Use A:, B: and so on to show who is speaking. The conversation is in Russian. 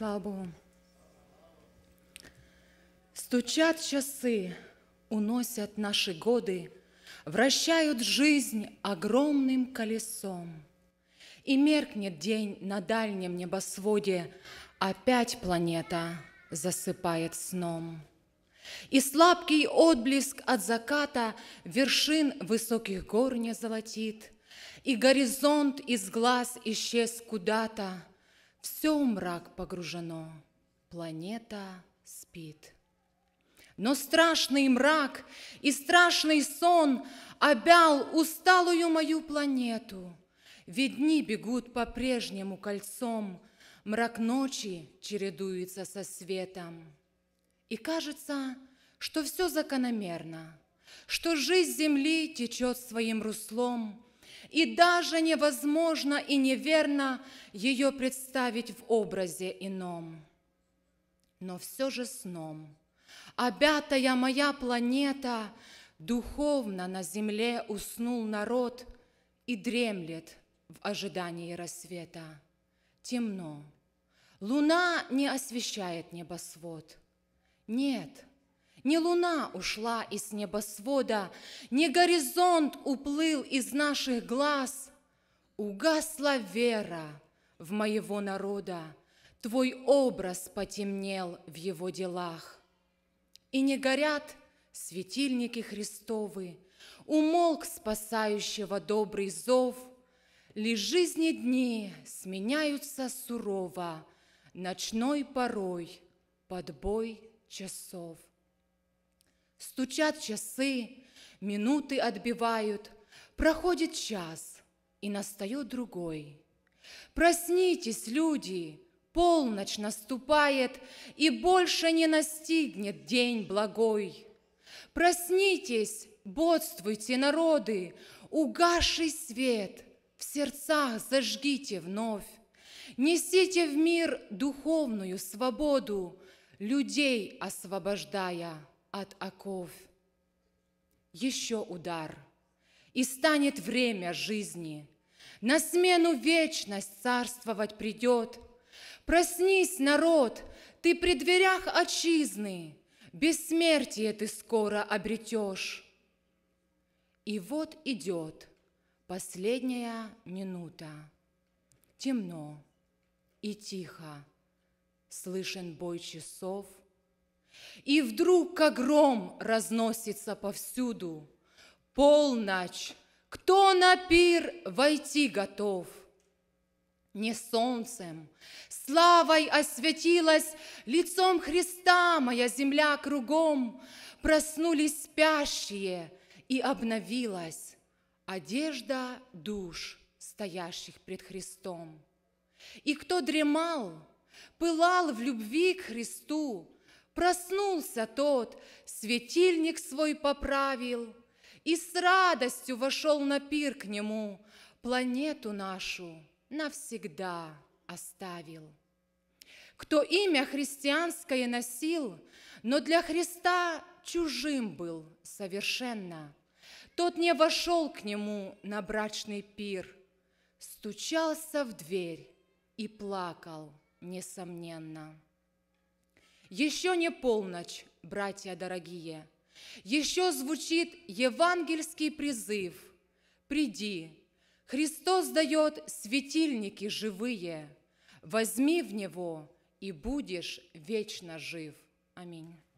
A: Слава Богу. Стучат часы, уносят наши годы, Вращают жизнь огромным колесом. И меркнет день на дальнем небосводе, Опять планета засыпает сном. И слабкий отблеск от заката Вершин высоких гор не золотит, И горизонт из глаз исчез куда-то — все мрак погружено, планета спит. Но страшный мрак и страшный сон обял усталую мою планету. Ведь дни бегут по-прежнему кольцом, мрак ночи чередуется со светом. И кажется, что все закономерно, что жизнь Земли течет своим руслом, и даже невозможно и неверно ее представить в образе ином. Но все же сном, обятая моя планета, духовно на земле уснул народ и дремлет в ожидании рассвета. Темно, луна не освещает небосвод. Нет – не луна ушла из небосвода, Не горизонт уплыл из наших глаз. Угасла вера в моего народа, Твой образ потемнел в его делах. И не горят светильники Христовы, Умолк спасающего добрый зов, Лишь жизни дни сменяются сурово Ночной порой под бой часов. Стучат часы, минуты отбивают, проходит час, и настает другой. Проснитесь, люди, полночь наступает, и больше не настигнет день благой. Проснитесь, бодствуйте, народы, угасший свет в сердцах зажгите вновь. Несите в мир духовную свободу, людей освобождая от оков. Еще удар, и станет время жизни. На смену вечность царствовать придет. Проснись, народ, ты при дверях отчизны, Бессмертие ты скоро обретешь. И вот идет последняя минута. Темно и тихо, слышен бой часов – и вдруг, как гром, разносится повсюду. Полночь, кто на пир войти готов? Не солнцем, славой осветилась лицом Христа моя земля кругом. Проснулись спящие, и обновилась одежда душ, стоящих пред Христом. И кто дремал, пылал в любви к Христу, Проснулся тот, светильник свой поправил И с радостью вошел на пир к нему, Планету нашу навсегда оставил. Кто имя христианское носил, Но для Христа чужим был совершенно, Тот не вошел к нему на брачный пир, Стучался в дверь и плакал, несомненно. Еще не полночь, братья дорогие, еще звучит евангельский призыв. Приди, Христос дает светильники живые, возьми в Него и будешь вечно жив. Аминь.